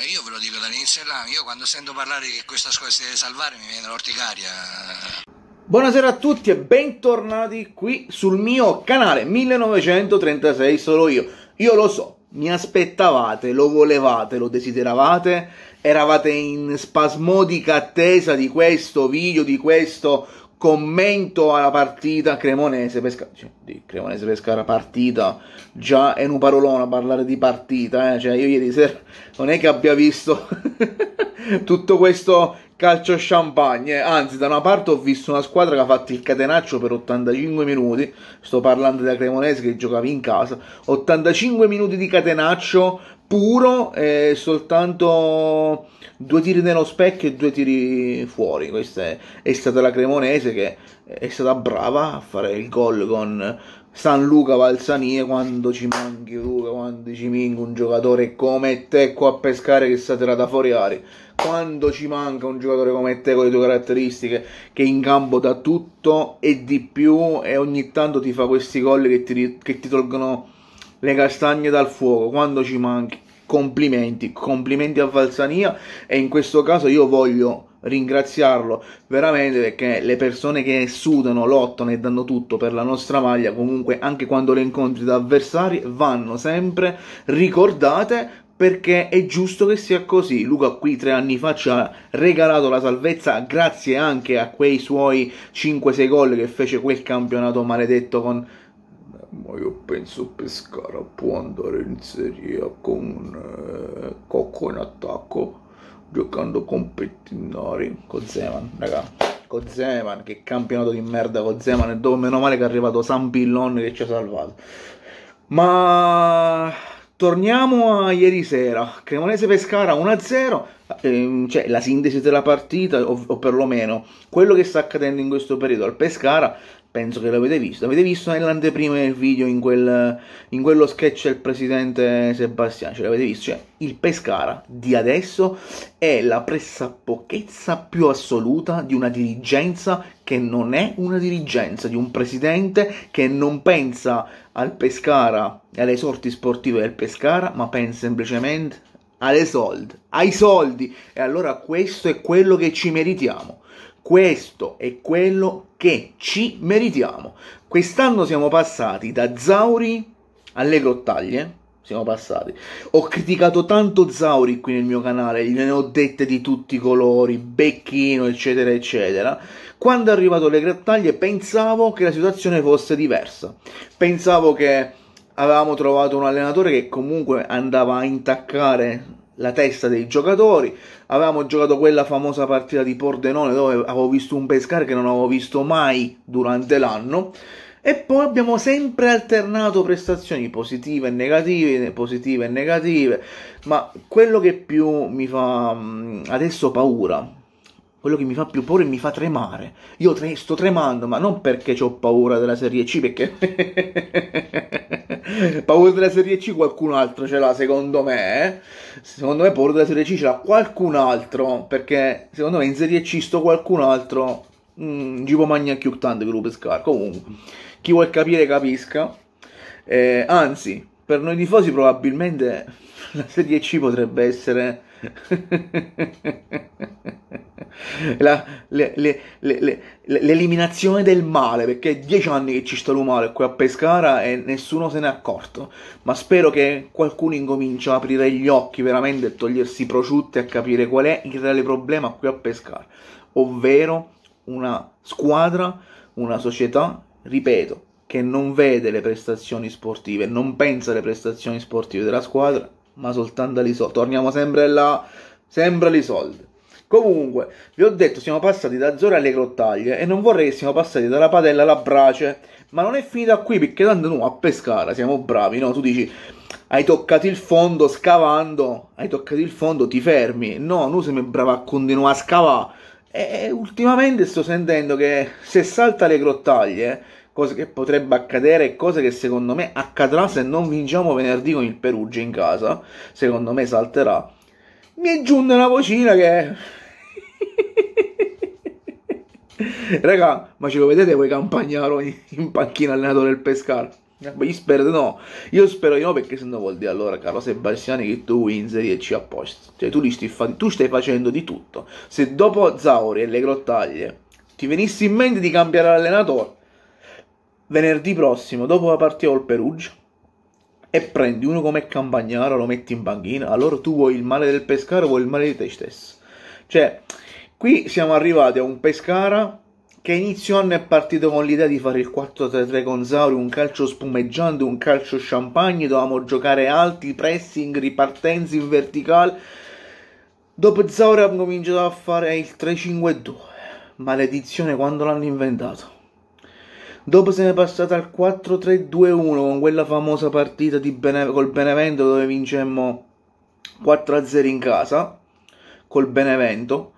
Eh, io ve lo dico dall'inizio dell'anno, io quando sento parlare che questa scuola si deve salvare mi viene l'orticaria. Buonasera a tutti e bentornati qui sul mio canale 1936 solo io. Io lo so, mi aspettavate, lo volevate, lo desideravate, eravate in spasmodica attesa di questo video, di questo commento alla partita Cremonese-Pescara, cioè, di Cremonese-Pescara partita, già è un parolone a parlare di partita, eh? cioè io ieri sera non è che abbia visto tutto questo calcio champagne, anzi da una parte ho visto una squadra che ha fatto il catenaccio per 85 minuti, sto parlando della Cremonese che giocava in casa, 85 minuti di catenaccio puro e soltanto due tiri nello specchio e due tiri fuori. Questa è, è stata la Cremonese che è stata brava a fare il gol con San Luca Valsania quando ci manchi Luca, quando ci manca un giocatore come te qua a pescare che sta tirata fuori aria, quando ci manca un giocatore come te con le tue caratteristiche che in campo da tutto e di più e ogni tanto ti fa questi gol che ti, che ti tolgono le castagne dal fuoco quando ci manchi. Complimenti, complimenti a Valsania e in questo caso io voglio ringraziarlo veramente perché le persone che sudano, lottano e danno tutto per la nostra maglia, comunque anche quando le incontri da avversari, vanno sempre ricordate perché è giusto che sia così. Luca qui tre anni fa ci ha regalato la salvezza grazie anche a quei suoi 5-6 gol che fece quel campionato maledetto con ma io penso Pescara può andare in Serie A con eh, Cocco in attacco giocando con Pettinari con Zeman raga con Zeman che campionato di merda con Zeman e dove meno male che è arrivato San Pillon che ci ha salvato ma torniamo a ieri sera Cremonese Pescara 1-0 eh, cioè la sintesi della partita o perlomeno quello che sta accadendo in questo periodo al Pescara penso che l'avete visto. L'avete visto nell'anteprima del video in, quel, in, quello sketch del presidente Sebastiano, ce l'avete visto? Cioè, il Pescara di adesso è la pressapochezza più assoluta di una dirigenza che non è una dirigenza, di un presidente che non pensa al Pescara e alle sorti sportive del Pescara, ma pensa semplicemente alle soldi, ai soldi. E allora questo è quello che ci meritiamo questo è quello che ci meritiamo. Quest'anno siamo passati da Zauri alle grottaglie. Siamo passati. Ho criticato tanto Zauri qui nel mio canale, gliene ho dette di tutti i colori, becchino, eccetera, eccetera. Quando è arrivato alle grottaglie pensavo che la situazione fosse diversa. Pensavo che avevamo trovato un allenatore che comunque andava a intaccare la testa dei giocatori. Avevamo giocato quella famosa partita di Pordenone dove avevo visto un pescare che non avevo visto mai durante l'anno. E poi abbiamo sempre alternato prestazioni positive e negative, positive e negative, ma quello che più mi fa mm, adesso paura quello che mi fa più paura e mi fa tremare. Io tre- sto tremando, ma non perché ho paura della Serie C, perché paura della Serie C qualcun altro ce l'ha, secondo me. Eh. Secondo me paura della Serie C ce l'ha qualcun altro, perché secondo me in Serie C sto qualcun altro mm, ci magna mangiare più tanto che lo Comunque, chi vuol capire capisca. Eh, anzi, per noi tifosi probabilmente la Serie C potrebbe essere... La, le, le, le, l'eliminazione del male, perché è dieci anni che ci sta l'umano qui a Pescara e nessuno se n'è accorto. Ma spero che qualcuno incominci a aprire gli occhi veramente e togliersi i prosciutti a capire qual è il reale problema qui a Pescara, ovvero una squadra, una società, ripeto, che non vede le prestazioni sportive, non pensa alle prestazioni sportive della squadra, ma soltanto ai soldi. Torniamo sempre là, sempre ai soldi. Comunque, vi ho detto, siamo passati da Zora alle grottaglie e non vorrei che siamo passati dalla padella alla brace. Ma non è finita qui perché tanto no, a pescara siamo bravi, no? Tu dici, hai toccato il fondo scavando, hai toccato il fondo, ti fermi. No, noi siamo bravi a continuare a scavare. E ultimamente sto sentendo che se salta le grottaglie, cosa che potrebbe accadere cosa che secondo me accadrà se non vinciamo venerdì con il Perugia in casa, secondo me salterà mi è giunta una vocina che Raga, ma ce lo vedete voi campagnaro in panchina allenatore del Pescara? Io spero di no, io spero di no perché se no vuol dire allora Carlo Sebastiani che tu inseri e ci apposta. Cioè tu, fa- tu stai facendo di tutto. Se dopo Zauri e le grottaglie ti venisse in mente di cambiare allenatore, venerdì prossimo dopo la partita col Perugia e prendi uno come Campagnaro, lo metti in panchina, allora tu vuoi il male del Pescara, vuoi il male di te stesso. Cioè, Qui siamo arrivati a un Pescara che inizio anno è partito con l'idea di fare il 4-3-3 con Zauri, un calcio spumeggiante, un calcio champagne, dovevamo giocare alti, pressing, ripartenze in verticale. Dopo Zauri abbiamo cominciato a fare il 3-5-2, maledizione quando l'hanno inventato. Dopo se ne è passato al 4-3-2-1 con quella famosa partita Bene- col Benevento dove vincemmo 4-0 in casa col Benevento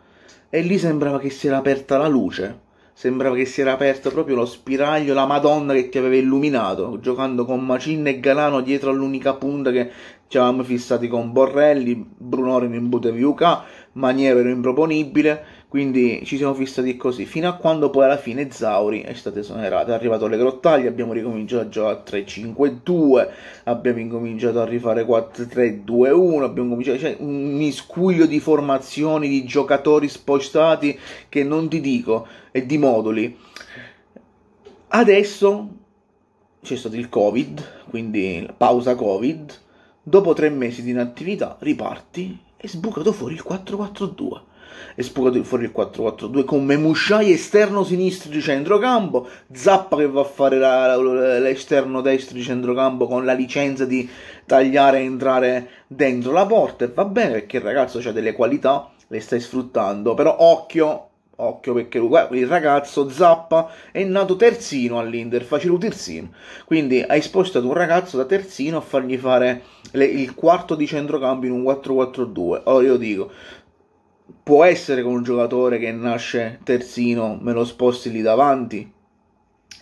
e lì sembrava che si era aperta la luce. Sembrava che si era aperto proprio lo spiraglio, la Madonna che ti aveva illuminato, giocando con Macin e Galano dietro all'unica punta che ci avevamo fissati con Borrelli, Brunori non UK, Maniero era improponibile quindi ci siamo fissati così, fino a quando poi alla fine Zauri è stato esonerato. È arrivato alle grottaglie, abbiamo ricominciato a giocare a 3-5-2, abbiamo incominciato a rifare 4-3-2-1, abbiamo cominciato cioè, un miscuglio di formazioni, di giocatori spostati che non ti dico, e di moduli. Adesso c'è stato il Covid, quindi pausa Covid, dopo tre mesi di inattività riparti e sbucato fuori il 4-4-2 e spugato fuori il 4-4-2 con Memusciai esterno sinistro di centrocampo, Zappa che va a fare la, la, l'esterno destro di centrocampo con la licenza di tagliare e entrare dentro la porta e va bene perché il ragazzo ha delle qualità, le stai sfruttando, però occhio occhio perché il ragazzo Zappa è nato terzino all'Inter, facevo terzino. Quindi hai spostato un ragazzo da terzino a fargli fare le, il quarto di centrocampo in un 4-4-2. Allora io dico, può essere con un giocatore che nasce terzino me lo sposti lì davanti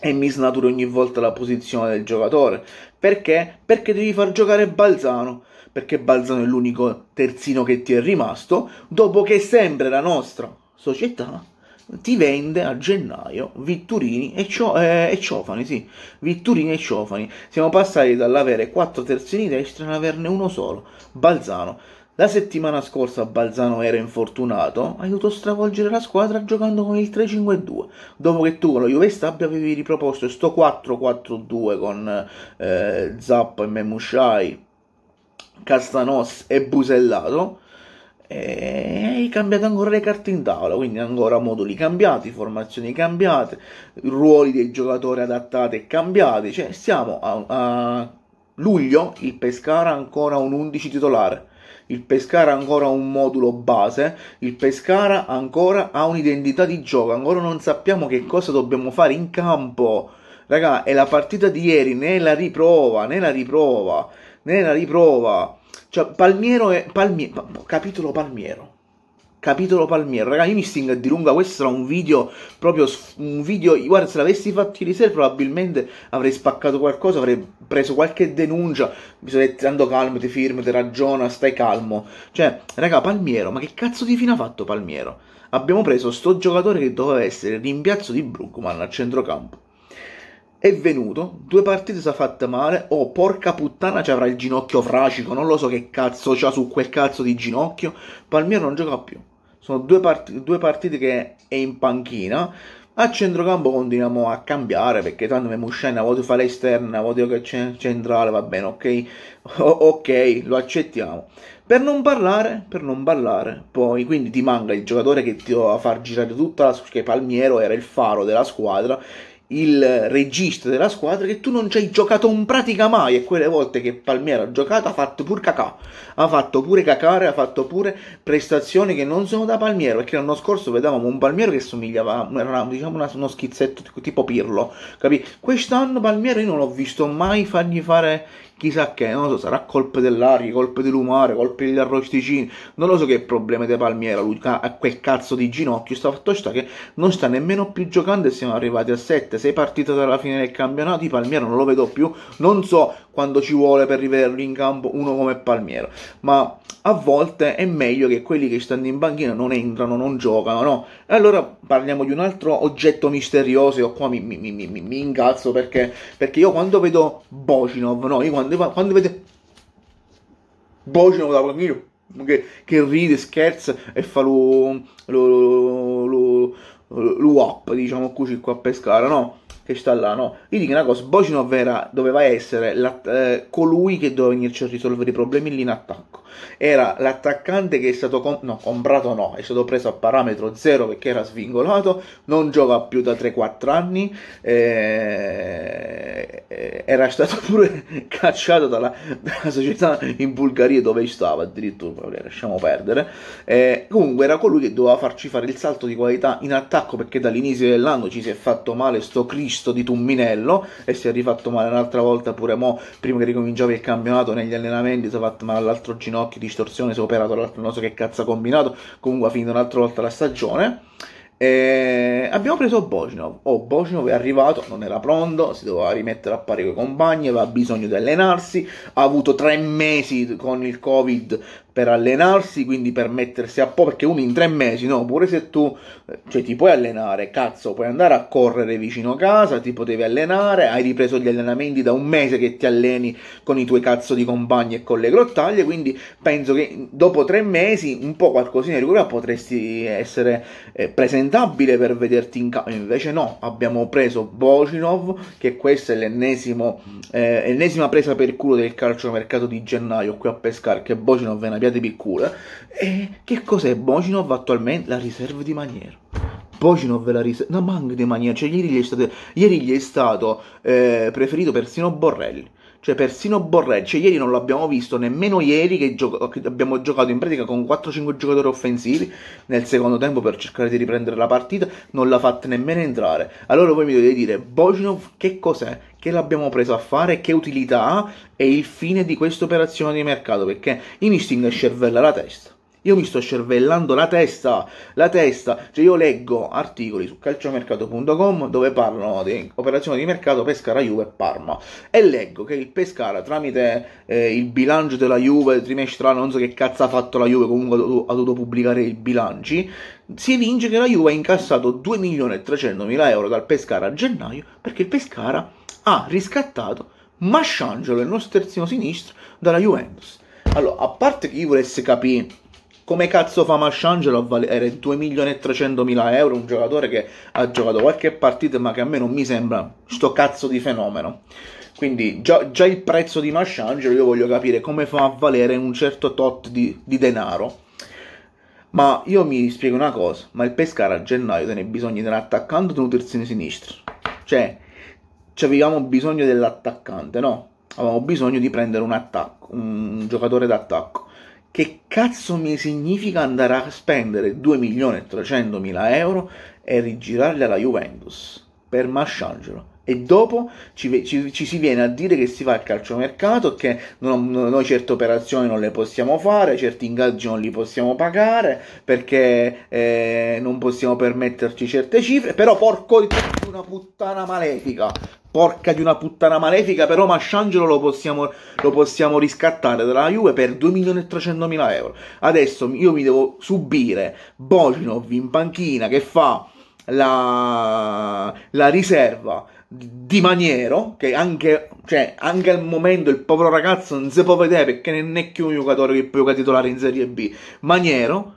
e mi snaturi ogni volta la posizione del giocatore. Perché? Perché devi far giocare Balzano. Perché Balzano è l'unico terzino che ti è rimasto dopo che sempre la nostra società ti vende a gennaio Vitturini e, Cio- eh, e Ciofani, sì, Vitturini e Ciofani. Siamo passati dall'avere quattro terzini destri ad averne uno solo, Balzano. La settimana scorsa Balzano era infortunato, aiutò a stravolgere la squadra giocando con il 3-5-2, dopo che tu con lo Juve Stabia avevi riproposto sto 4-4-2 con eh, Zappa e Memushai, Castanos e Busellato, e hai cambiato ancora le carte in tavola, quindi ancora moduli cambiati, formazioni cambiate, ruoli dei giocatori adattati e cambiati, cioè siamo a, a luglio, il Pescara ha ancora un 11 titolare, il Pescara ancora ha un modulo base, il Pescara ancora ha un'identità di gioco, ancora non sappiamo che cosa dobbiamo fare in campo. Raga, è la partita di ieri, né la riprova, né la riprova, né la riprova. Cioè, Palmiero è... Palmiero, capitolo Palmiero. Capitolo Palmiero, raga, io mi stingo di lunga, questo era un video, proprio un video, guarda, se l'avessi fatto ieri sera probabilmente avrei spaccato qualcosa, avrei preso qualche denuncia, mi sarei tirando calmo, ti firmo, ti ragiona, stai calmo. Cioè, raga, Palmiero, ma che cazzo di fine ha fatto Palmiero? Abbiamo preso sto giocatore che doveva essere il rimpiazzo di Brookman al centrocampo è venuto, due partite si è fatta male, oh porca puttana ci avrà il ginocchio fracico, non lo so che cazzo c'ha su quel cazzo di ginocchio, Palmiero non gioca più sono due, part- due partite che è in panchina. A centrocampo continuiamo a cambiare perché tanto mi Memuscena vuoi fare esterna, vuoi che centrale, va bene, ok, ok, lo accettiamo. Per non parlare, per non parlare, poi quindi ti manca il giocatore che ti doveva far girare tutta la squadra, che Palmiero era il faro della squadra il regista della squadra che tu non ci hai giocato in pratica mai e quelle volte che Palmieri ha giocato ha fatto pure cacà ha fatto pure cacare ha fatto pure prestazioni che non sono da Palmiero perché l'anno scorso vedevamo un Palmiero che somigliava era una, diciamo una, uno schizzetto tipo Pirlo capì? quest'anno Palmiero io non l'ho visto mai fargli fare chissà che, non lo so, sarà colpe dell'aria, colpe dell'umore, colpe degli arrosticini, non lo so che problema di Palmiera, lui ha quel cazzo di ginocchio, sta fatto sta che non sta nemmeno più giocando e siamo arrivati a 7, 6 partite dalla fine del campionato, di Palmiero non lo vedo più, non so quando ci vuole per rivederlo in campo uno come Palmiero, ma a volte è meglio che quelli che stanno in banchina non entrano, non giocano, no? E allora parliamo di un altro oggetto misterioso, io qua mi, mi, mi, mi incalzo perché, perché, io quando vedo Bocinov, no? Io quando, quando vedo Bocinov da bambino, che, che, ride, scherza e fa lo, lo, lo, lo, lo, lo up, diciamo così, qua a pescare, no? che sta là, no? Io dico una cosa, Bocinov era, doveva essere eh, colui che doveva venirci a risolvere i problemi lì in attacco. Era l'attaccante che è stato com- no, comprato, no, è stato preso a parametro zero perché era svingolato, non gioca più da 3-4 anni, eh, era stato pure cacciato dalla, dalla, società in Bulgaria dove stava addirittura, vabbè, lasciamo perdere. Eh, comunque era colui che doveva farci fare il salto di qualità in attacco perché dall'inizio dell'anno ci si è fatto male sto Cristo cisto di Tumminello e si è rifatto male un'altra volta pure mo, prima che ricominciava il campionato negli allenamenti si è fatto male all'altro ginocchio, distorsione, si è operato l'altro, non so che cazzo ha combinato, comunque ha finito un'altra volta la stagione. E abbiamo preso Bojnov. Oh, Bojnov è arrivato, non era pronto, si doveva rimettere a pari con i compagni, aveva bisogno di allenarsi, ha avuto tre mesi con il Covid per allenarsi, quindi per mettersi a po', perché uno in tre mesi, no, pure se tu, cioè ti puoi allenare, cazzo, puoi andare a correre vicino casa, ti potevi allenare, hai ripreso gli allenamenti da un mese che ti alleni con i tuoi cazzo di compagni e con le grottaglie, quindi penso che dopo tre mesi un po' qualcosina di cura potresti essere eh, presentabile per vederti in campo, invece no, abbiamo preso Bocinov, che questa è l'ennesimo, eh, l'ennesima presa per culo del calcio mercato di gennaio qui a Pescara, che Bocinov è una piattaforma Andrea piccola. E che cos'è Bocinov attualmente? La riserva di maniera. Bocinov è la riserva... No, manca di maniera. Cioè, ieri gli è stato, ieri gli è stato eh, preferito persino Borrelli. Cioè, persino Borrell, cioè, ieri non l'abbiamo visto, nemmeno ieri che, gioco- che abbiamo giocato in pratica con 4-5 giocatori offensivi nel secondo tempo per cercare di riprendere la partita, non l'ha fatta nemmeno entrare. Allora voi mi dovete dire, Bocinov che cos'è? Che l'abbiamo preso a fare? Che utilità ha? E il fine di questa operazione di mercato? Perché Inisting scervella la testa. Io mi sto cervellando la testa, la testa, cioè io leggo articoli su calciomercato.com dove parlano di operazioni di mercato Pescara, Juve e Parma e leggo che il Pescara tramite eh, il bilancio della Juve trimestrale, non so che cazzo ha fatto la Juve, comunque ha dovuto, pubblicare i bilanci, si evince che la Juve ha incassato 2.300.000 euro dal Pescara a gennaio perché il Pescara ha riscattato Masciangelo, il nostro terzino sinistro, dalla Juventus. Allora, a parte che io volesse capire come cazzo fa Masciangelo a valere 2 milioni e 300 mila euro? Un giocatore che ha giocato qualche partita ma che a me non mi sembra sto cazzo di fenomeno. Quindi già, già il prezzo di Masciangelo io voglio capire come fa a valere un certo tot di, di denaro. Ma io mi spiego una cosa, ma il Pescara a gennaio te ne bisogna di un attaccante di un terzino sinistro. Cioè, avevamo bisogno dell'attaccante, no? Avevamo bisogno di prendere un attacco, un giocatore d'attacco che cazzo mi significa andare a spendere 2.300.000 euro e rigirarli alla Juventus per Masciangelo? E dopo ci, ci, ci, si viene a dire che si fa il calciomercato, che non, non, noi certe operazioni non le possiamo fare, certi ingaggi non li possiamo pagare, perché eh, non possiamo permetterci certe cifre, però porco di una puttana malefica, porca di una puttana malefica, però Masciangelo lo possiamo, lo possiamo riscattare dalla Juve per 2.300.000 euro. Adesso io mi devo subire Bocinov in panchina che fa la, la riserva di Maniero, che anche, cioè, anche, al momento il povero ragazzo non si può vedere perché non è che un giocatore che può titolare in Serie B. Maniero,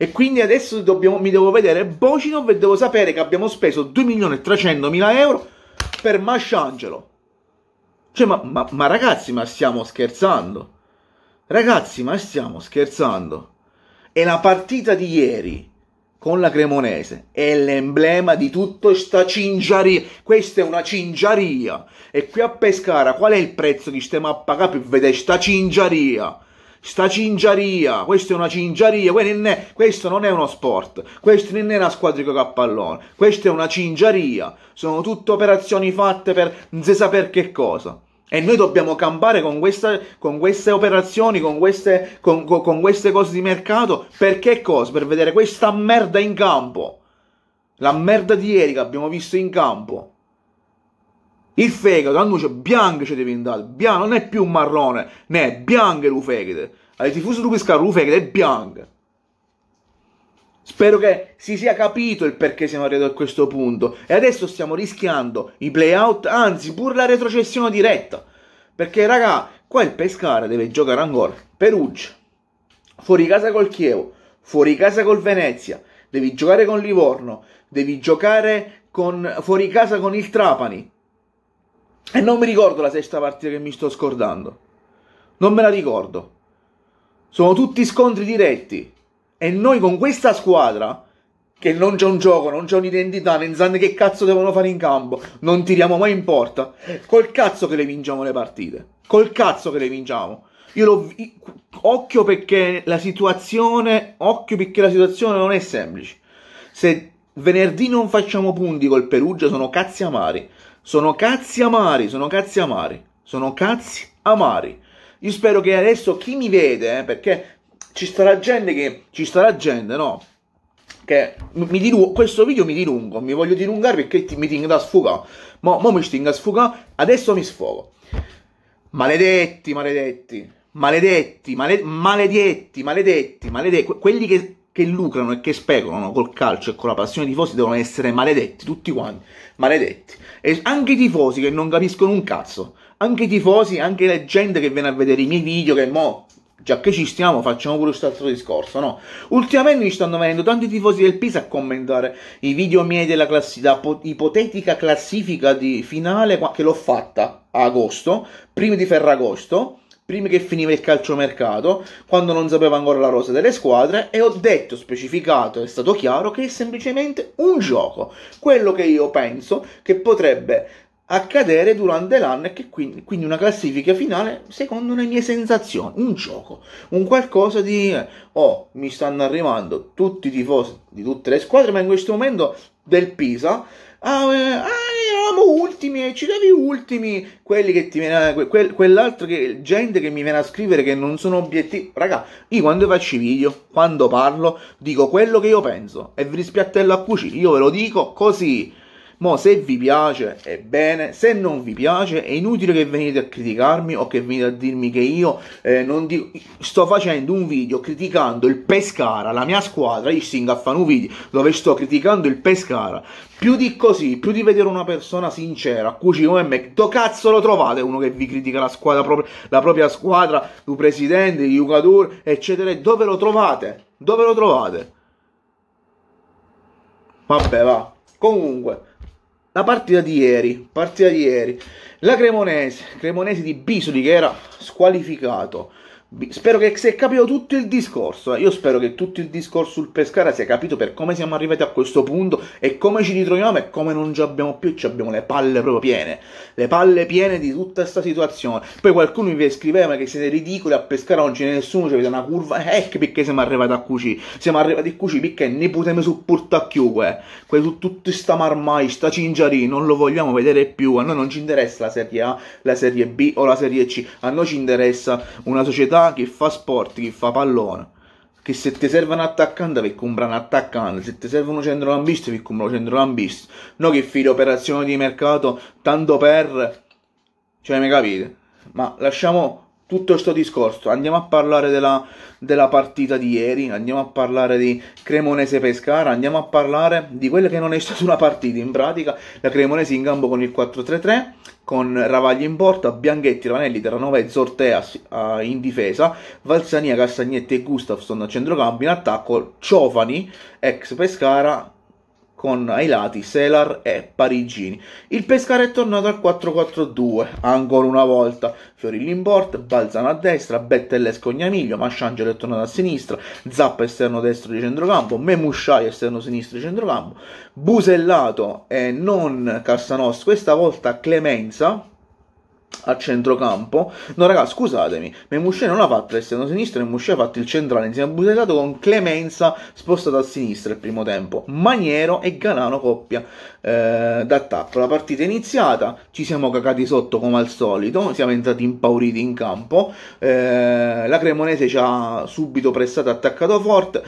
e quindi adesso dobbiamo, mi devo vedere Bocinov e devo sapere che abbiamo speso 2.300.000 euro per Masciangelo. Cioè, ma, ma, ma ragazzi, ma stiamo scherzando? Ragazzi, ma stiamo scherzando? E la partita di ieri con la Cremonese è l'emblema di tutta sta cingiaria. Questa è una cingiaria. E qui a Pescara qual è il prezzo che stiamo a pagare per vedere sta cingiaria? Sta cingiaria, questa è una cingiaria, questo non è uno sport, questo non è una squadra squadrico cappallone, questa è una cingiaria, sono tutte operazioni fatte per non si sapere che cosa. E noi dobbiamo campare con, questa, con queste operazioni, con queste, con, con queste cose di mercato, per che cosa? Per vedere questa merda in campo. La merda di ieri che abbiamo visto in campo. Il fegato, annuncia, bianco ci devi andare, bianco, non è più marrone, ne è bianco il fegato. Hai diffuso tu pescare, il fegato è bianco. Spero che si sia capito il perché siamo arrivati a questo punto. E adesso stiamo rischiando i playout, anzi, pur la retrocessione diretta. Perché, raga, qua il Pescara deve giocare ancora. Perugia, fuori casa col Chievo, fuori casa col Venezia, devi giocare con Livorno, devi giocare con, fuori casa con il Trapani. E non mi ricordo la sesta partita che mi sto scordando. Non me la ricordo. Sono tutti scontri diretti. E noi con questa squadra, che non c'è un gioco, non c'è un'identità, non sanno che cazzo devono fare in campo, non tiriamo mai in porta, col cazzo che le vinciamo le partite. Col cazzo che le vinciamo. Io lo... Occhio perché la situazione... Occhio perché la situazione non è semplice. Se venerdì non facciamo punti col Perugia sono cazzi amari. Sono cazzi amari, sono cazzi amari, sono cazzi amari. Io spero che adesso chi mi vede, eh, perché ci starà gente che, ci starà gente, no? Che mi dilungo, questo video mi dilungo, mi voglio dilungare perché ti, mi tengo da sfogare. Mo, mo mi stingo a sfogare, adesso mi sfogo. Maledetti, maledetti, maledetti, male, maledetti, maledetti, maledetti, quelli che che lucrano e che speculano col calcio e con la passione dei tifosi devono essere maledetti, tutti quanti, maledetti. E anche i tifosi che non capiscono un cazzo, anche i tifosi, anche la gente che viene a vedere i miei video, che mo già che ci stiamo, facciamo pure questo altro discorso, no? Ultimamente mi stanno venendo tanti tifosi del Pisa a commentare i video miei della classi- ipotetica classifica di finale che l'ho fatta a agosto, prima di Ferragosto, prima che finiva il calciomercato, quando non sapeva ancora la rosa delle squadre, e ho detto, specificato, è stato chiaro che è semplicemente un gioco. Quello che io penso che potrebbe accadere durante l'anno e che quindi, quindi, una classifica finale secondo le mie sensazioni, un gioco, un qualcosa di eh, oh, mi stanno arrivando tutti i tifosi di tutte le squadre, ma in questo momento del Pisa ah, eh, ah ultimi e ci levi ultimi quelli che ti viene quel, quell'altro che gente che mi viene a scrivere che non sono obiettivi raga io quando faccio i video quando parlo dico quello che io penso e vi rispiattello a cucina io ve lo dico così Mo se vi piace è bene, se non vi piace è inutile che venite a criticarmi o che venite a dirmi che io eh, non dico, sto facendo un video criticando il Pescara, la mia squadra, io stingo a fare un video dove sto criticando il Pescara. Più di così, più di vedere una persona sincera, a come me, do cazzo lo trovate uno che vi critica la squadra, la propria squadra, il presidente, i giocatori, eccetera, dove lo trovate? Dove lo trovate? Vabbè va, comunque la partita di ieri, partita di ieri. La Cremonese, Cremonese di Bisoli che era squalificato. Spero che si è capito tutto il discorso. Eh. Io spero che tutto il discorso sul Pescara sia capito per come siamo arrivati a questo punto e come ci ritroviamo e come non ci abbiamo più. Ci abbiamo le palle proprio piene. Le palle piene di tutta questa situazione. Poi qualcuno mi scriveva che siete ridicoli a Pescara, non c'è nessuno, c'è una curva. Ecco eh, eh, perché siamo arrivati a cuci. Siamo arrivati a cuci perché ne potevamo supportare più. Que. Que sta marmai, sta cingiarì, non lo vogliamo vedere più. A noi non ci interessa la Serie A, la Serie B o la Serie C. A noi ci interessa una società là che fa sport, che fa pallone. Che se ti serve un attaccante vi compra un attaccante, se ti serve un centrocampista vi compra un centrocampista. No che filo operazione di mercato tanto per... Cioè mi capite? Ma lasciamo tutto questo discorso. Andiamo a parlare della, della, partita di ieri, andiamo a parlare di Cremonese Pescara, andiamo a parlare di quella che non è stata una partita. In pratica, la Cremonese in campo con il 4-3-3, con Ravagli in porta, Bianchetti, Ravanelli, Terranova e Zortea in difesa, Valsania, Castagnetti e Gustafsson a centrocampo, in attacco Ciofani, ex Pescara, con ai lati Selar e Parigini. Il pescare è tornato al 4-4-2, ancora una volta. Fiorilli in porta, Balzano a destra, Bettellesco Cognamiglio, Masciangelo è tornato a sinistra, Zappa esterno destro di centrocampo, Memusciai esterno sinistro di centrocampo, Busellato e non Cassanos, questa volta Clemenza, a centrocampo. No, raga, scusatemi, Memusce non ha fatto l'esterno sinistro, Memusce ha fatto il centrale insieme a Busellato con Clemenza spostato a sinistra il primo tempo. Maniero e Galano coppia eh, d'attacco. La partita è iniziata, ci siamo cagati sotto come al solito, siamo entrati impauriti in campo. Eh, la Cremonese ci ha subito pressato attaccato forte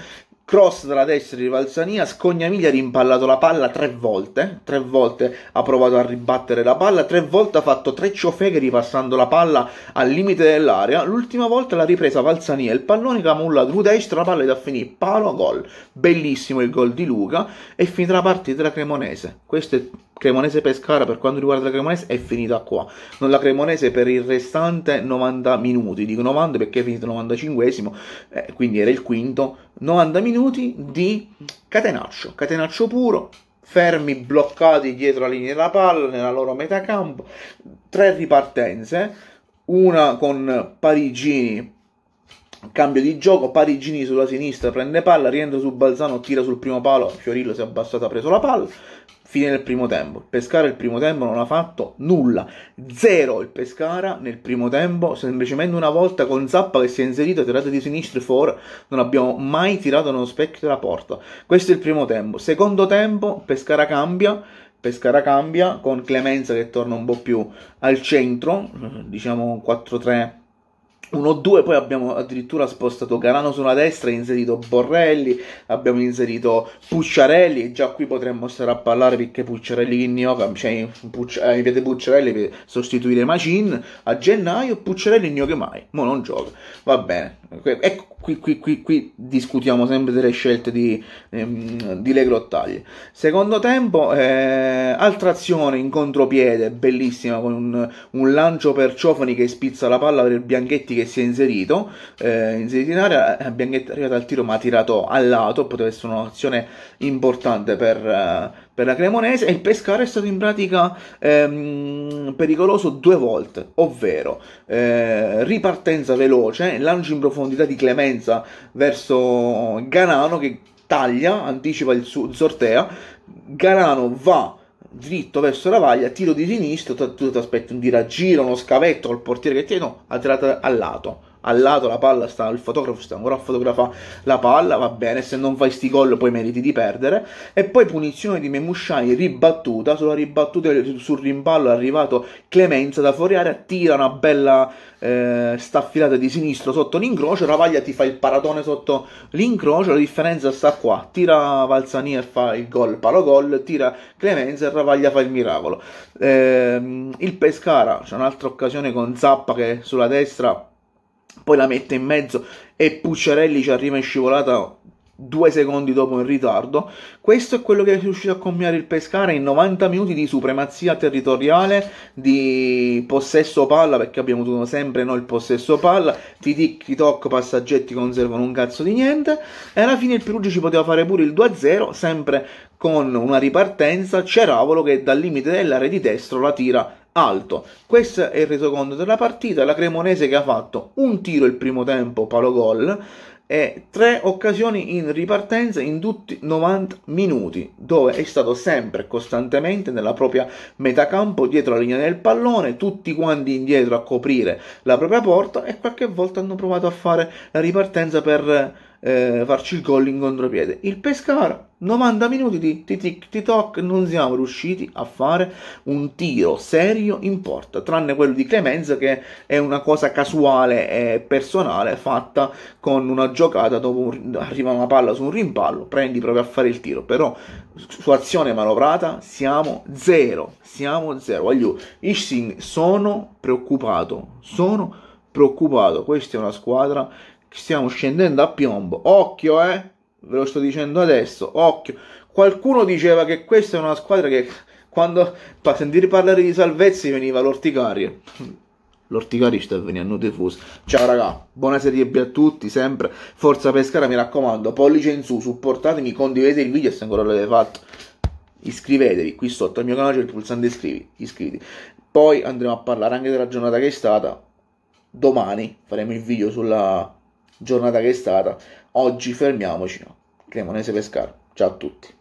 cross dalla destra di Valsania, Scognamiglia ha rimpallato la palla tre volte, tre volte ha provato a ribattere la palla, tre volte ha fatto tre ciofeghe ripassando la palla al limite dell'area, l'ultima volta l'ha ripresa Valsania, il pallone camulla dru destra, la palla da finì, palo, gol, bellissimo il gol di Luca e finita la partita della Cremonese, questo è Cremonese-Pescara per quanto riguarda la Cremonese è finita qua. Non la Cremonese per il restante 90 minuti, dico 90 perché è finito il 95esimo, eh, quindi era il quinto, 90 minuti di catenaccio, catenaccio puro, fermi, bloccati dietro la linea della palla, nella loro metà campo, tre ripartenze, una con Parigini cambio di gioco, Parigini sulla sinistra prende palla, rientra su Balzano, tira sul primo palo, Fiorillo si è abbassato, ha preso la palla, Fine del primo tempo. Il Pescara il primo tempo non ha fatto nulla. Zero il Pescara nel primo tempo. Semplicemente una volta con Zappa che si è inserito, tirata di sinistra e fuori. Non abbiamo mai tirato nello specchio della porta. Questo è il primo tempo. Secondo tempo, Pescara cambia. Pescara cambia con Clemenza che torna un po' più al centro, diciamo 4-3 1-2, poi abbiamo addirittura spostato Canano sulla destra, inserito Borrelli, abbiamo inserito Pucciarelli, già qui potremmo stare a parlare perché Pucciarelli Gnocca, cioè Pucci, eh, piede Pucciarelli per sostituire Macin, a gennaio Pucciarelli Gnocca mai, ma non gioca, va bene. Ecco, qui, qui, qui, qui, discutiamo sempre delle scelte di, ehm, di Legrottaglie. Secondo tempo, eh, altra azione in contropiede, bellissima, con un, un, lancio per Ciofani che spizza la palla per Bianchetti che si è inserito, eh, inserito in area, eh, Bianchetti è arrivato al tiro ma ha tirato al lato, poteva essere un'azione importante per, eh, per la Cremonese e il Pescara è stato in pratica ehm, pericoloso due volte, ovvero eh, ripartenza veloce, lancio in profondità di Clemenza verso Ganano che taglia, anticipa il suo sortea, Ganano va dritto verso la vaglia, tiro di sinistro, tu ti aspetti un tiro giro, uno scavetto col portiere che tiene, no, atterrata a lato al lato la palla sta, il fotografo sta ancora a fotografare la palla, va bene, se non fai sti gol poi meriti di perdere, e poi punizione di Memusciani ribattuta, sulla ribattuta sul rimballo è arrivato Clemenza da fuori area, tira una bella eh, staffilata di sinistro sotto l'incrocio, Ravaglia ti fa il paratone sotto l'incrocio, la differenza sta qua, tira Valzania e fa il gol, palo gol, tira Clemenza e Ravaglia fa il miracolo. Eh, il Pescara, c'è un'altra occasione con Zappa che sulla destra poi la mette in mezzo e Pucciarelli ci arriva in scivolata due secondi dopo in ritardo. Questo è quello che è riuscito a combinare il Pescara in 90 minuti di supremazia territoriale, di possesso palla, perché abbiamo avuto sempre noi il possesso palla, ti tic, toc, passaggetti conservano un cazzo di niente, e alla fine il Perugia ci poteva fare pure il 2-0, sempre con una ripartenza, Ceravolo che dal limite dell'area di destro la tira alto. Questo è il resoconto della partita, la Cremonese che ha fatto un tiro il primo tempo, palo gol, e tre occasioni in ripartenza in tutti 90 minuti, dove è stato sempre costantemente nella propria metacampo dietro la linea del pallone, tutti quanti indietro a coprire la propria porta e qualche volta hanno provato a fare la ripartenza per eh, farci il gol in contropiede. Il Pescara, 90 minuti di tic-tic-toc, non siamo riusciti a fare un tiro serio in porta, tranne quello di Clemenza che è una cosa casuale e personale fatta con una giocata dopo un, arriva una palla su un rimpallo, prendi proprio a fare il tiro, però su azione manovrata siamo zero, siamo zero. Voglio, Ishin sono preoccupato, sono preoccupato, questa è una squadra stiamo scendendo a piombo. Occhio, eh! Ve lo sto dicendo adesso, occhio. Qualcuno diceva che questa è una squadra che quando a sentire parlare di salvezzi veniva l'orticario. L'orticario sta venendo defuso. Ciao raga, buona serie B a tutti, sempre. Forza Pescara, mi raccomando, pollice in su, supportatemi, condividete il video se ancora l'avete fatto. Iscrivetevi qui sotto al mio canale c'è il pulsante iscrivi, iscriviti. Poi andremo a parlare anche della giornata che è stata. Domani faremo il video sulla giornata che è stata. Oggi fermiamoci. No? Cremonese Pescara. Ciao a tutti.